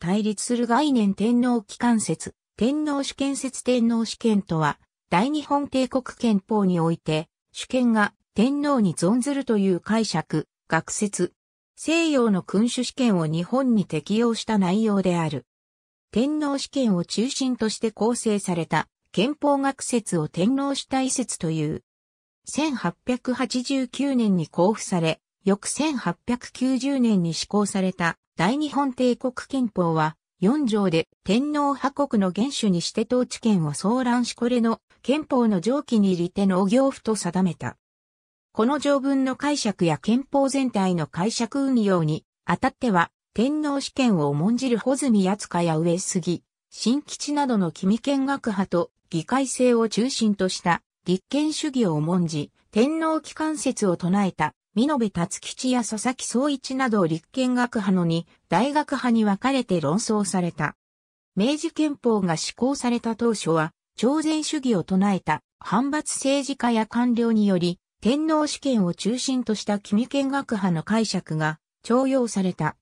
対立する概念天皇機関説、天皇主権説天皇主権とは、大日本帝国憲法において、主権が天皇に存ずるという解釈、学説。西洋の君主主権を日本に適用した内容である。天皇主権を中心として構成された憲法学説を天皇主体説という。1889年に公布され、翌1890年に施行された大日本帝国憲法は、4条で天皇派国の元首にして統治権を総乱しこれの憲法の上記に入りて農業府と定めた。この条文の解釈や憲法全体の解釈運用に、あたっては、天皇試験を重んじる穂積厚かや上杉、新吉などの君権学派と議会制を中心とした立憲主義を重んじ、天皇機関説を唱えた美部達吉や佐々木総一など立憲学派のに、大学派に分かれて論争された。明治憲法が施行された当初は、朝鮮主義を唱えた反発政治家や官僚により、天皇試験を中心とした君権学派の解釈が徴用された。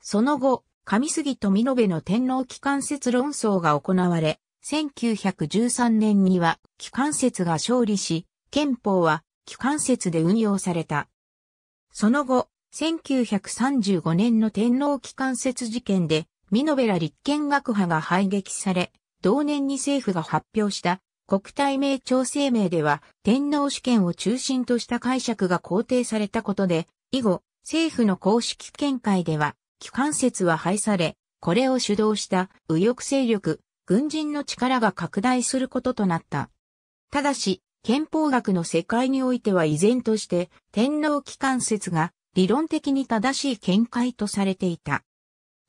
その後、上杉と美部の天皇機関説論争が行われ、1913年には機関説が勝利し、憲法は機関説で運用された。その後、1935年の天皇機関説事件で、ミノベラ立憲学派が排撃され、同年に政府が発表した国体名調整名では、天皇主権を中心とした解釈が肯定されたことで、以後、政府の公式見解では、機関説は廃され、これを主導した右翼勢力、軍人の力が拡大することとなった。ただし、憲法学の世界においては依然として天皇機関説が理論的に正しい見解とされていた。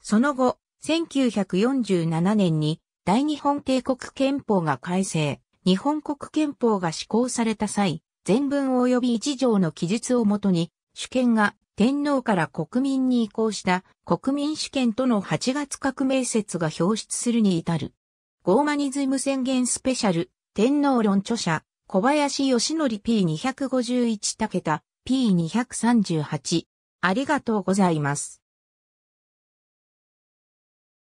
その後、1947年に大日本帝国憲法が改正、日本国憲法が施行された際、全文及び一条の記述をもとに、主権が天皇から国民に移行した国民主権との8月革命説が表出するに至る。ゴーマニズム宣言スペシャル、天皇論著者、小林義則 P251 武田 P238。ありがとうございます。